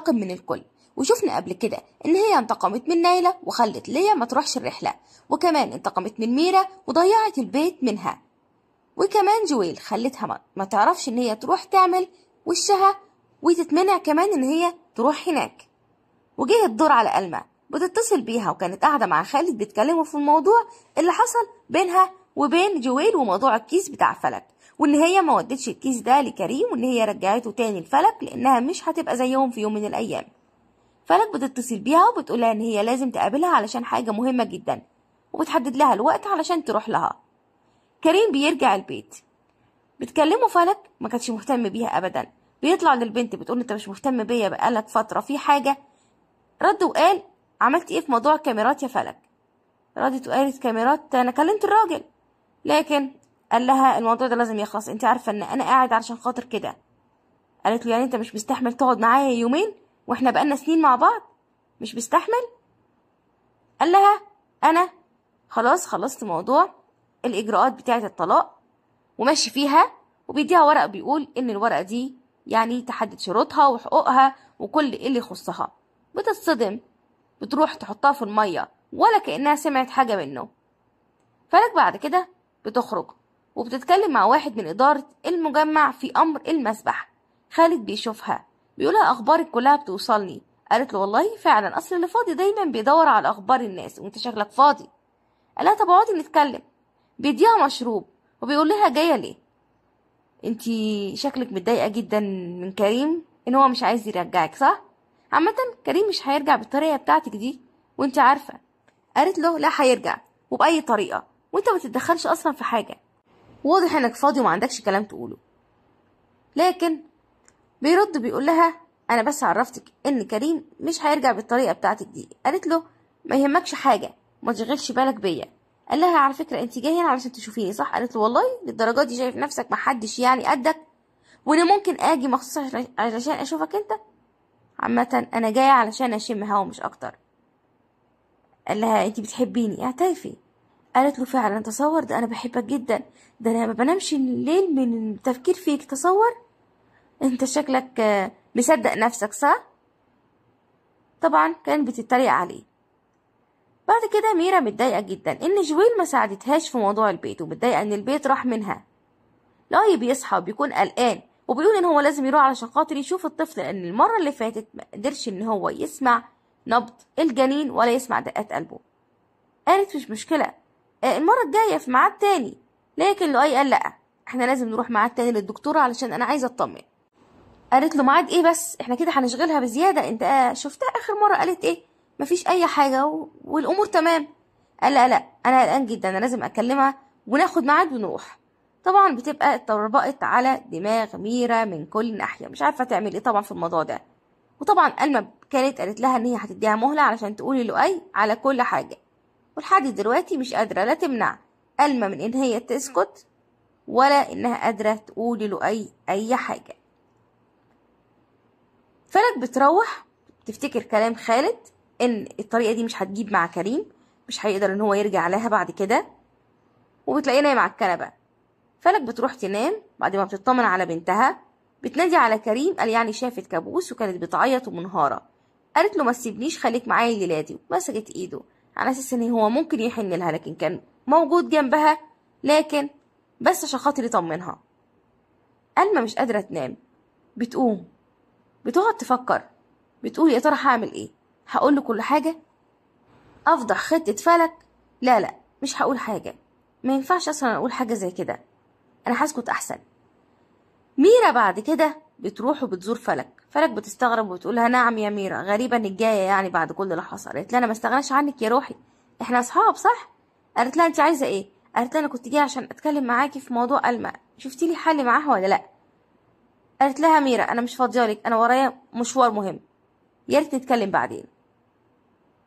انتقم من الكل وشفنا قبل كده إن هي انتقمت من نايلة وخلت ليا ما تروحش الرحلة وكمان انتقمت من ميرا وضيعت البيت منها وكمان جويل خلتها ما تعرفش إن هي تروح تعمل وشها وتتمنع كمان إن هي تروح هناك وجه الدور على ألمة بتتصل بيها وكانت قاعدة مع خالد بيتكلموا في الموضوع اللي حصل بينها وبين جويل وموضوع الكيس بتاع فلك واللي هي ما ودتش الكيس ده لكريم واللي هي رجعته تاني لفلك لانها مش هتبقى زيهم في يوم من الايام فلك بتتصل بيها وبتقولها ان هي لازم تقابلها علشان حاجه مهمه جدا وبتحدد لها الوقت علشان تروح لها كريم بيرجع البيت بتكلمه فلك ما كانتش مهتم بيها ابدا بيطلع للبنت بتقول انت مش مهتم بيا بقالك فتره في حاجه رد وقال عملت ايه في موضوع الكاميرات يا فلك ردت وقالت كاميرات انا كلمت الراجل لكن قال لها الموضوع ده لازم يخلص انت عارفه ان انا قاعد علشان خاطر كده قالت له يعني انت مش مستحمل تقعد معايا يومين واحنا بقالنا سنين مع بعض مش مستحمل قال لها انا خلاص خلصت موضوع الاجراءات بتاعه الطلاق وماشي فيها وبيديها ورقه بيقول ان الورقه دي يعني تحدد شروطها وحقوقها وكل ايه اللي يخصها بتتصدم بتروح تحطها في الميه ولا كانها سمعت حاجه منه فلك بعد كده بتخرج وبتتكلم مع واحد من إدارة المجمع في أمر المسبح خالد بيشوفها بيقولها أخبارك كلها بتوصلني قالت له والله فعلا أصل اللي فاضي دايما بيدور على أخبار الناس وأنت شكلك فاضي قالها طب اقعدي نتكلم بيديها مشروب وبيقول لها جاية ليه انتي شكلك متضايقة جدا من كريم ان هو مش عايز يرجعك صح عامة كريم مش هيرجع بالطريقة بتاعتك دي وانت عارفة قالت له لا هيرجع وبأي طريقة وانت ما تتدخلش اصلا في حاجة واضح انك فاضي وما عندكش كلام تقوله لكن بيرد بيقول لها انا بس عرفتك ان كريم مش هيرجع بالطريقه بتاعتك دي قالت له ما يهمكش حاجه ما تشغلش بالك بيا قال لها على فكره انت جايه هنا علشان تشوفيني صح قالت له والله للدرجه دي شايف نفسك محدش يعني قدك وانا ممكن اجي مخصوص علشان اشوفك انت عامه انا جايه علشان اشم هوا مش اكتر قال لها انت بتحبيني اعترفي قالت له فعلا تصور ده انا بحبك جدا ده انا ما بنامش الليل من التفكير فيك تصور انت شكلك مصدق نفسك صح طبعا كانت بتتريق عليه بعد كده ميرا متضايقه جدا ان جويل ما ساعدتهاش في موضوع البيت ومتضايقه ان البيت راح منها لاي بيصحى وبيكون قلقان وبيقول ان هو لازم يروح علشان خاطر يشوف الطفل لان المره اللي فاتت ما قدرش ان هو يسمع نبض الجنين ولا يسمع دقات قلبه قالت مش مشكله آه، المرة الجاية في ميعاد تاني لكن لؤي قال لأ احنا لازم نروح ميعاد تاني للدكتورة علشان انا عايزة اطمن قالت له ميعاد ايه بس احنا كده هنشغلها بزيادة انت شفتها اخر مرة قالت ايه مفيش اي حاجة و... والامور تمام قال لا لا انا قلقان جدا انا لازم اكلمها وناخد ميعاد ونروح طبعا بتبقى اتطربقت على دماغ ميرا من كل ناحية مش عارفة تعمل ايه طبعا في الموضوع ده وطبعا ألما كانت قالت لها ان هي هتديها مهلة علشان تقولي لؤي على كل حاجة ولحد دلوقتي مش قادرة لا تمنع ألمة من إن هي تسكت ولا إنها قادرة تقول له أي أي حاجة فلك بتروح تفتكر كلام خالد إن الطريقة دي مش هتجيب مع كريم مش هيقدر إن هو يرجع لها بعد كده وبتلاقيه نايم على الكنبة فلك بتروح تنام بعد ما بتطمن على بنتها بتنادي على كريم قال يعني شافت كابوس وكانت بتعيط ومنهارة قالت له ما تسيبنيش خليك معايا ليلادي ومسكت ايده على اساس ان هو ممكن يحن لها لكن كان موجود جنبها لكن بس عشان خاطر يطمنها الما مش قادرة تنام بتقوم بتقعد تفكر بتقول يا ترى هعمل ايه هقول له كل حاجة أفضح خطة فلك لا لا مش هقول حاجة ما ينفعش أصلا أقول حاجة زي كده أنا هسكت أحسن ميرا بعد كده بتروح وبتزور فلك فلك بتستغرب وبتقولها نعم يا ميرا غريبة انك جاية يعني بعد كل اللي حصل قالت لها انا ما استغناش عنك يا روحي احنا اصحاب صح قالت لها انت عايزة ايه قالت لها انا كنت جاية عشان اتكلم معاكي في موضوع الماء شفتي لي حل معاها ولا لا قالت لها ميرا انا مش فاضيه لك انا ورايا مشوار مهم يا ريت نتكلم بعدين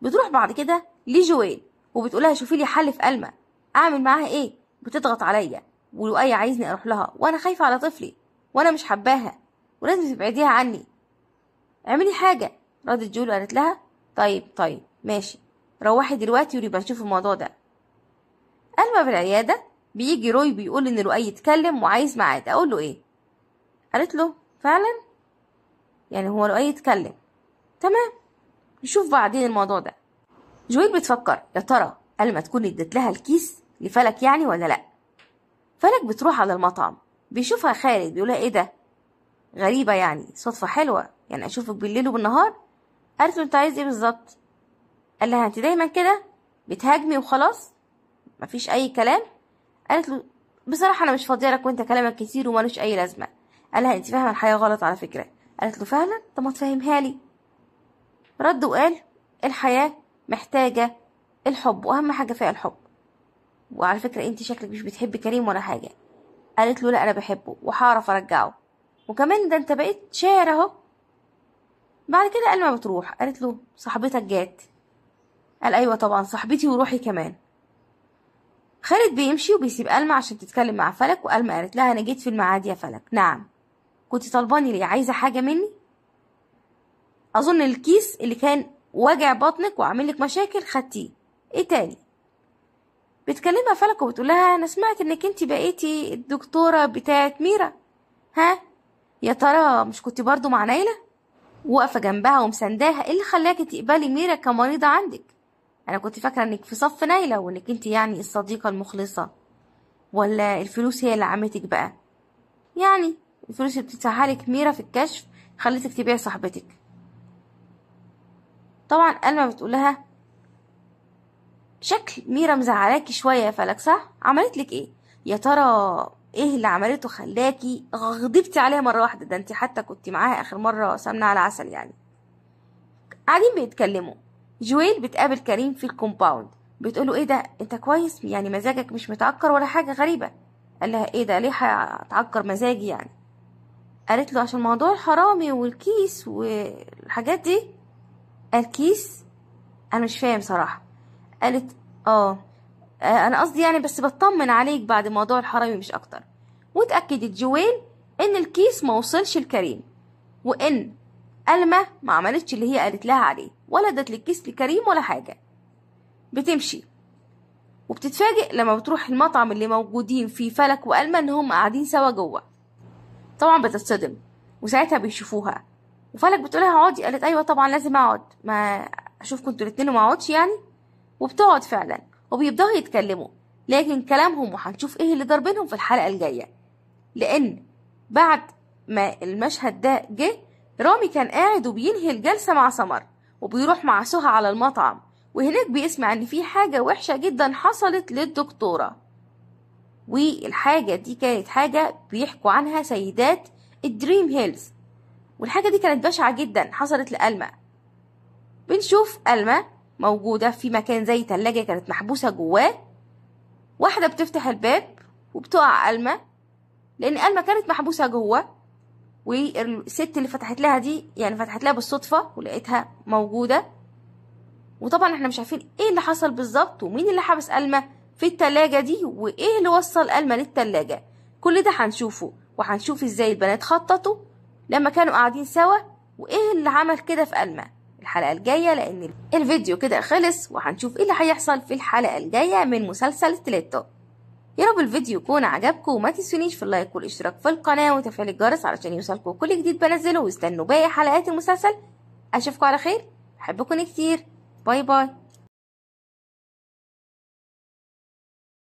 بتروح بعد كده لجويل وبتقولها شوفي لي حل في الما اعمل معاها ايه بتضغط عليا ولؤي عايزني اروح لها وانا خايفه على طفلي وانا مش حباها ولازم تبعديها عني اعملي حاجة ردت جول وقالت لها طيب طيب ماشي روحي دلوقتي وريبا نشوف الموضوع ده ألما بالعيادة بيجي روي بيقول إن لؤي يتكلم وعايز ميعاد أقول له إيه قالت له فعلا يعني هو لؤي يتكلم تمام نشوف بعدين الموضوع ده جويل بتفكر يا ترى ألما تكون ادت لها الكيس لفلك يعني ولا لأ فلك بتروح على المطعم بيشوفها خالد بيقولها ايه ده غريبة يعني صدفة حلوة يعني أشوفك بالليل وبالنهار قالت له أنت عايز إيه بالظبط قال لها أنت دايما كده بتهاجمي وخلاص مفيش أي كلام قالت له بصراحة أنا مش فاضية لك وأنت كلامك كتير ومالوش أي لازمة قال لها أنت فاهمة الحياة غلط على فكرة قالت له فعلا طب ما تفهمها لي رد وقال الحياة محتاجة الحب وأهم حاجة فيها الحب وعلى فكرة أنت شكلك مش بتحبي كريم ولا حاجة قالت له لا أنا بحبه وهعرف أرجعه وكمان ده انت بقيت شاعر اهو بعد كده قال ما بتروح قالت له صاحبتك جات قال ايوه طبعا صاحبتي وروحي كمان خالد بيمشي وبيسيب ألمة عشان تتكلم مع فلك وألمة قالت لها أنا جيت في الميعاد يا فلك نعم كنت طلباني ليه عايزة حاجة مني أظن الكيس اللي كان واجع بطنك وعامل لك مشاكل خدتيه إيه تاني بتكلمها فلك وبتقول لها أنا سمعت إنك أنت بقيتي الدكتورة بتاعة ميرا ها يا ترى مش كنت برضو مع نايلة؟ واقفة جنبها ومسنداها ايه اللي خلاكي تقبلي ميرا كمريضة عندك؟ أنا كنت فاكرة إنك في صف نايلة وإنك أنت يعني الصديقة المخلصة ولا الفلوس هي اللي عمتك بقى؟ يعني الفلوس اللي بتدفعها لك ميرا في الكشف خلتك تبيع صاحبتك طبعا ألما بتقولها شكل ميرا مزعلاكي شوية يا فلك صح؟ عملت لك إيه؟ يا ترى ايه اللي عملته خلاكي غضبتي عليها مره واحده ده انت حتى كنت معاها اخر مره سمنه على عسل يعني قاعدين بيتكلموا جويل بتقابل كريم في الكومباوند بتقوله ايه ده انت كويس يعني مزاجك مش متعكر ولا حاجه غريبه قال لها ايه ده ليه هتعكر مزاجي يعني قالت له عشان موضوع الحرامي والكيس والحاجات دي الكيس انا مش فاهم صراحه قالت اه آه، انا قصدي يعني بس بطمن عليك بعد موضوع الحرامي مش اكتر واتاكدت جويل ان الكيس ما وصلش لكريم وان الما ما عملتش اللي هي قالت لها عليه ولا ادت الكيس لكريم ولا حاجة بتمشي وبتتفاجئ لما بتروح المطعم اللي موجودين فيه فلك والما ان هم قاعدين سوا جوه طبعا بتتصدم وساعتها بيشوفوها وفلك بتقولها اقعدي قالت ايوه طبعا لازم اقعد ما اشوف كنتوا الاتنين وما اقعدش يعني وبتقعد فعلا وبيبدأوا يتكلموا لكن كلامهم وهنشوف ايه اللي ضربينهم في الحلقة الجاية لأن بعد ما المشهد ده جه رامي كان قاعد وبينهي الجلسة مع سمر وبيروح مع سهى على المطعم وهناك بيسمع ان في حاجة وحشة جدا حصلت للدكتورة والحاجة دي كانت حاجة بيحكوا عنها سيدات الدريم هيلز والحاجة دي كانت بشعة جدا حصلت لألما بنشوف ألما موجودة في مكان زي تلاجة كانت محبوسة جواه واحدة بتفتح الباب وبتقع ألمة لأن ألمة كانت محبوسة جوه والست اللي فتحت لها دي يعني فتحت لها بالصدفة ولقيتها موجودة وطبعا احنا مش عارفين ايه اللي حصل بالظبط ومين اللي حبس ألمة في التلاجة دي وايه اللي وصل ألمة للتلاجة كل ده هنشوفه وهنشوف ازاي البنات خططوا لما كانوا قاعدين سوا وايه اللي عمل كده في ألمة الحلقة الجاية لأن الفيديو كده خلص وهنشوف ايه اللي هيحصل في الحلقة الجاية من مسلسل ستيليتو يا رب الفيديو يكون عجبكم وما تنسونيش في اللايك والاشتراك في القناة وتفعيل الجرس علشان يوصلكم كل جديد بنزله واستنوا باقي حلقات المسلسل أشوفكم على خير بحبكم كتير باي باي